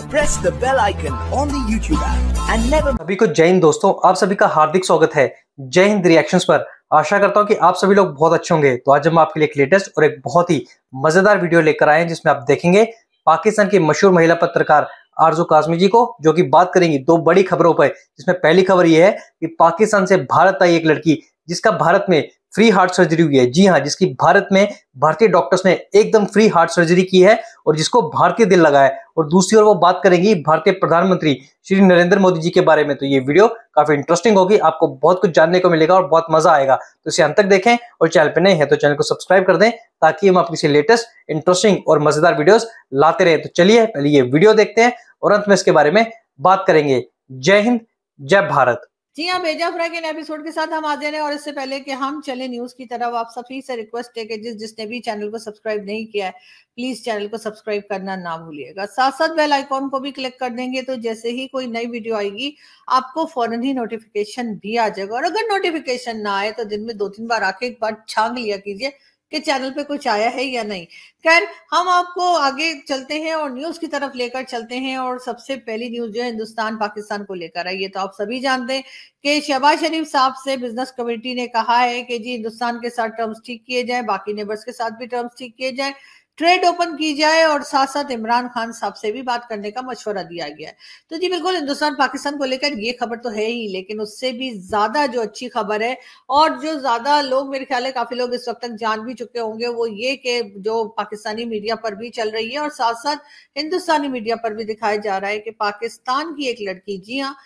press the bell icon on the YouTube and never सभी को जय हिंद दोस्तों आप सभी का हार्दिक स्वागत है जय हिंद रिएक्शंस पर आशा करता हूं कि आप सभी लोग बहुत अच्छे होंगे तो आज हम आपके लिए एक लेटेस्ट और एक बहुत ही मजेदार वीडियो लेकर आए हैं जिसमें आप देखेंगे पाकिस्तान की मशहूर महिला पत्रकार आरजू काजमी जी को जो कि बात करेंगी दो बड़ी खबरों पर जिसमें पहली खबर यह है कि पाकिस्तान से भारत आई एक लड़की जिसका भारत में फ्री हार्ट सर्जरी हुई है जी हाँ जिसकी भारत में भारतीय डॉक्टर्स ने एकदम फ्री हार्ट सर्जरी की है और जिसको भारतीय दिल लगा है और दूसरी ओर वो बात करेंगी भारतीय प्रधानमंत्री श्री नरेंद्र मोदी जी के बारे में तो ये वीडियो काफी इंटरेस्टिंग होगी आपको बहुत कुछ जानने को मिलेगा और बहुत मजा आएगा तो इसे अंत तक देखें और चैनल पर नहीं है तो चैनल को सब्सक्राइब कर दें ताकि हम आपकी लेटेस्ट इंटरेस्टिंग और मजेदार वीडियो लाते रहे तो चलिए पहले ये वीडियो देखते हैं और अंत में इसके बारे में बात करेंगे जय हिंद जय भारत जी हाँ बेजा अफरा के एपिसोड के साथ हम हाजिर हैं और इससे पहले कि हम चले न्यूज की तरफ आप सभी से रिक्वेस्ट है कि जिस जिसने भी चैनल को सब्सक्राइब नहीं किया है प्लीज चैनल को सब्सक्राइब करना ना भूलिएगा साथ साथ बेल आइकॉन को भी क्लिक कर देंगे तो जैसे ही कोई नई वीडियो आएगी आपको फौरन ही नोटिफिकेशन भी आ जाएगा और अगर नोटिफिकेशन ना आए तो दिन में दो तीन बार आके एक बार छांग लिया कीजिए कि चैनल पे कुछ आया है या नहीं खैर हम आपको आगे चलते हैं और न्यूज की तरफ लेकर चलते हैं और सबसे पहली न्यूज जो है हिंदुस्तान पाकिस्तान को लेकर आई है तो आप सभी जानते हैं कि शहबाज शरीफ साहब से बिजनेस कमेटी ने कहा है कि जी हिंदुस्तान के साथ टर्म्स ठीक किए जाए बाकी नेबर्स के साथ भी टर्म्स ठीक किए जाए ट्रेड ओपन की जाए और साथ साथ इमरान खान साहब से भी बात करने का मशवरा दिया गया है तो जी बिल्कुल हिंदुस्तान पाकिस्तान को लेकर ये खबर तो है ही लेकिन उससे भी ज्यादा जो अच्छी खबर है और जो ज्यादा लोग मेरे ख्याल है काफी लोग इस वक्त तक जान भी चुके होंगे वो ये कि जो पाकिस्तानी मीडिया पर भी चल रही है और साथ साथ हिंदुस्तानी मीडिया पर भी दिखाया जा रहा है कि पाकिस्तान की एक लड़की जी हाँ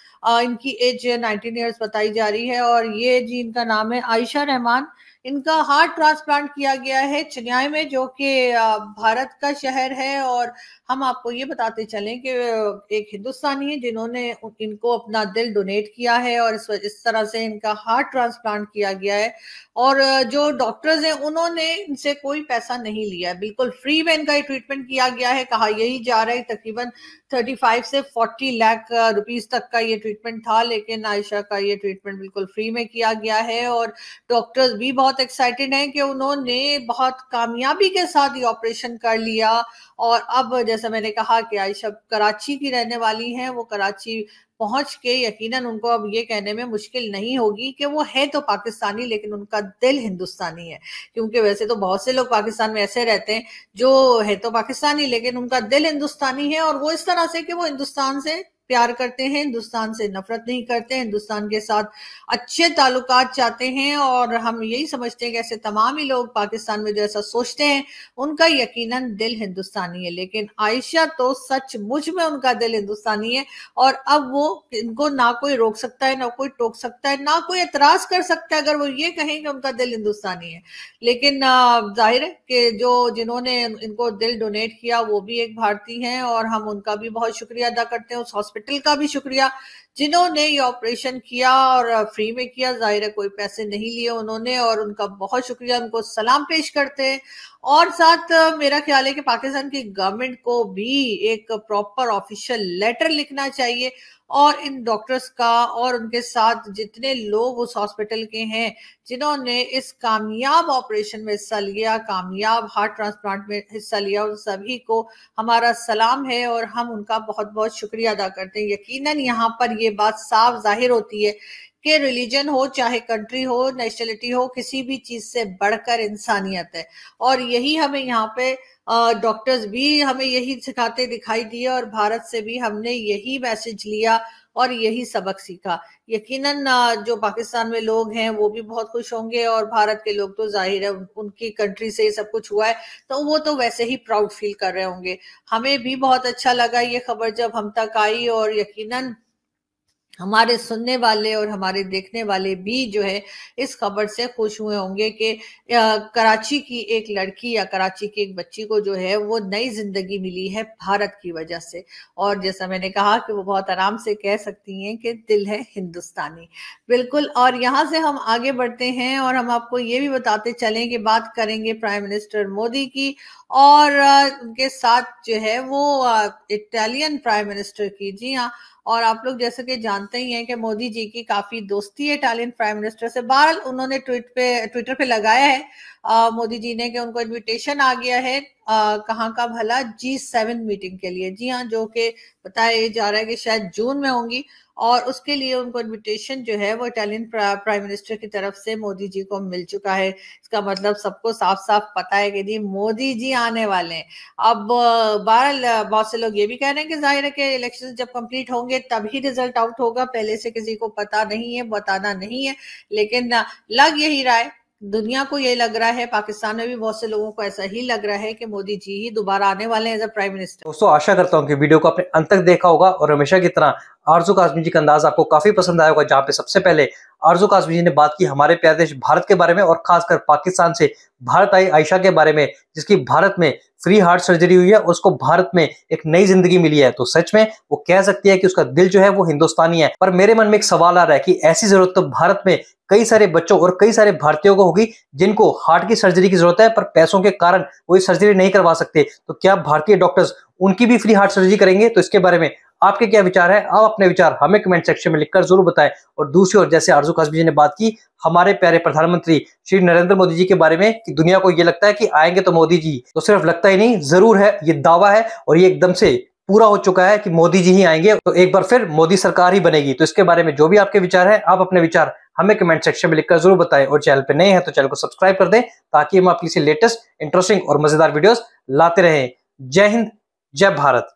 इनकी एज नाइनटीन ईयर्स बताई जा रही है और ये जी इनका नाम है आयशा रहमान इनका हार्ट ट्रांसप्लांट किया गया है चेन्नई में जो कि भारत का शहर है और हम आपको ये बताते चलें कि एक हिंदुस्तानी है जिन्होंने इनको अपना दिल डोनेट किया है और इस, इस तरह से इनका हार्ट ट्रांसप्लांट किया गया है और जो डॉक्टर्स हैं उन्होंने इनसे कोई पैसा नहीं लिया है बिल्कुल फ्री में इनका ट्रीटमेंट किया गया है कहा यही जा रहा है तकरीबन थर्टी फाइव से फोर्टी लाख रुपीस तक का ये ट्रीटमेंट था लेकिन आयशा का ये ट्रीटमेंट बिल्कुल फ्री में किया गया है और डॉक्टर्स भी बहुत एक्साइटेड हैं कि उन्होंने बहुत कामयाबी के साथ ये ऑपरेशन कर लिया और अब जैसा मैंने कहा कि आयशा कराची की रहने वाली हैं वो कराची पहुंच के यकीनन उनको अब ये कहने में मुश्किल नहीं होगी कि वो है तो पाकिस्तानी लेकिन उनका दिल हिंदुस्तानी है क्योंकि वैसे तो बहुत से लोग पाकिस्तान में ऐसे रहते हैं जो है तो पाकिस्तानी लेकिन उनका दिल हिंदुस्तानी है और वो इस तरह से कि वो हिंदुस्तान से प्यार करते हैं हिंदुस्तान से नफरत नहीं करते हिंदुस्तान के साथ अच्छे ताल्लुक चाहते हैं और हम यही समझते हैं कि ऐसे तमाम ही लोग पाकिस्तान में जो ऐसा सोचते हैं उनका यकीनन दिल हिंदुस्तानी है लेकिन आयशा तो सच मुझ में उनका दिल हिंदुस्तानी है और अब वो इनको ना कोई रोक सकता है ना कोई टोक सकता है ना कोई एतराज कर सकता है अगर वो ये कहें कि उनका दिल हिंदुस्तानी है लेकिन जाहिर है कि जो जिन्होंने इनको दिल डोनेट किया वो भी एक भारतीय है और हम उनका भी बहुत शुक्रिया अदा करते हैं उस हॉस्पिटल हॉस्पिटल का भी शुक्रिया जिन्होंने ये ऑपरेशन किया और फ्री में किया जाहिर है कोई पैसे नहीं लिए उन्होंने और उनका बहुत शुक्रिया उनको सलाम पेश करते हैं और साथ मेरा ख्याल है कि पाकिस्तान की गवर्नमेंट को भी एक प्रॉपर ऑफिशियल लेटर लिखना चाहिए और इन डॉक्टर्स का और उनके साथ जितने लोग उस हॉस्पिटल के हैं जिन्होंने इस कामयाब ऑपरेशन में हिस्सा लिया कामयाब हार्ट ट्रांसप्लांट में हिस्सा लिया उन सभी को हमारा सलाम है और हम उनका बहुत बहुत शुक्रिया अदा करते हैं यकीनन यहाँ पर ये बात साफ जाहिर होती है कि रिलीजन हो चाहे कंट्री हो नेशनलिटी हो किसी भी चीज से बढ़कर इंसानियत है और यही हमें यहाँ पे डॉक्टर्स भी हमें यही सिखाते दिखाई दिए और भारत से भी हमने यही मैसेज लिया और यही सबक सीखा यकीनन जो पाकिस्तान में लोग हैं वो भी बहुत खुश होंगे और भारत के लोग तो जाहिर है उनकी कंट्री से ये सब कुछ हुआ है तो वो तो वैसे ही प्राउड फील कर रहे होंगे हमें भी बहुत अच्छा लगा ये खबर जब हम तक आई और यकीनन हमारे सुनने वाले और हमारे देखने वाले भी जो है इस खबर से खुश हुए होंगे कि कराची की एक लड़की या कराची की एक बच्ची को जो है वो नई जिंदगी मिली है भारत की वजह से और जैसा मैंने कहा कि वो बहुत आराम से कह सकती हैं कि दिल है हिंदुस्तानी बिल्कुल और यहाँ से हम आगे बढ़ते हैं और हम आपको ये भी बताते चलें कि बात करेंगे प्राइम मिनिस्टर मोदी की और उनके साथ जो है वो इटालियन प्राइम मिनिस्टर की जी हाँ और आप लोग जैसे कि जानते ही हैं कि मोदी जी की काफी दोस्ती है इटालियन प्राइम मिनिस्टर से बहरहाल उन्होंने ट्वीट पे ट्विटर पे लगाया है आ, मोदी जी ने कि उनको इनविटेशन आ गया है कहाँ का भला जी सेवन मीटिंग के लिए जी हाँ जो कि बताया जा रहा है कि शायद जून में होंगी और उसके लिए उनको इन्विटेशन जो है वो इटालियन प्राइम मिनिस्टर की तरफ से मोदी जी को मिल चुका है इसका मतलब सबको साफ साफ पता है कि जी मोदी जी आने वाले हैं अब बारह बहुत से लोग ये भी कह रहे हैं कि जाहिर है कि इलेक्शन जब कंप्लीट होंगे तभी रिजल्ट आउट होगा पहले से किसी को पता नहीं है बताना नहीं है लेकिन लग यही रहा है दुनिया को ये लग रहा है पाकिस्तान में भी बहुत से लोगों को ऐसा ही लग रहा है कि मोदी जी ही दोबारा आने वाले हैं एज प्राइम मिनिस्टर दोस्तों आशा करता हूँ कि वीडियो को आपने अंत तक देखा होगा और हमेशा की तरह आरजू काजमी जी का अंदाज आपको काफी पसंद आया होगा जहाँ पे सबसे पहले आरजू काजमी जी ने बात की हमारे प्यारे देश भारत के बारे में और खासकर पाकिस्तान से भारत आई आयशा के बारे में जिसकी भारत में फ्री हार्ट सर्जरी हुई है उसको भारत में एक नई जिंदगी मिली है तो सच में वो कह सकती है कि उसका दिल जो है वो हिंदुस्तानी है पर मेरे मन में एक सवाल आ रहा है कि ऐसी जरूरत तो भारत में कई सारे बच्चों और कई सारे भारतीयों को होगी जिनको हार्ट की सर्जरी की जरूरत है पर पैसों के कारण वो ये सर्जरी नहीं करवा सकते तो क्या भारतीय डॉक्टर्स उनकी भी फ्री हार्ट सर्जरी करेंगे तो इसके बारे में आपके क्या विचार है आप अपने विचार हमें कमेंट सेक्शन में लिखकर जरूर बताएं और दूसरी ओर जैसे आरजू कासमी जी ने बात की हमारे प्यारे प्रधानमंत्री श्री नरेंद्र मोदी जी के बारे में कि दुनिया को ये लगता है कि आएंगे तो मोदी जी तो सिर्फ लगता ही नहीं जरूर है ये दावा है और ये एकदम से पूरा हो चुका है कि मोदी जी ही आएंगे तो एक बार फिर मोदी सरकार ही बनेगी तो इसके बारे में जो भी आपके विचार है आप अपने विचार हमें कमेंट सेक्शन में लिखकर जरूर बताएं और चैनल पर नए हैं तो चैनल को सब्सक्राइब कर दें ताकि हम आपकी इसी लेटेस्ट इंटरेस्टिंग और मजेदार वीडियोस लाते रहें जय हिंद जय भारत